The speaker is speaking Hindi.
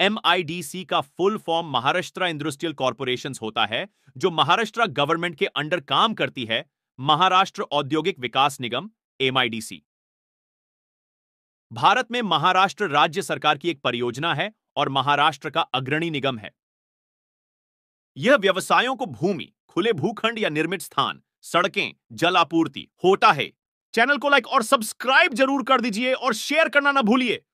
एम का full form Maharashtra industrial corporation होता है जो महाराष्ट्र गवर्नमेंट के अंडर काम करती है महाराष्ट्र औद्योगिक विकास निगम एम भारत में महाराष्ट्र राज्य सरकार की एक परियोजना है और महाराष्ट्र का अग्रणी निगम है यह व्यवसायों को भूमि खुले भूखंड या निर्मित स्थान सड़कें जल आपूर्ति होता है चैनल को लाइक और सब्सक्राइब जरूर कर दीजिए और शेयर करना ना भूलिए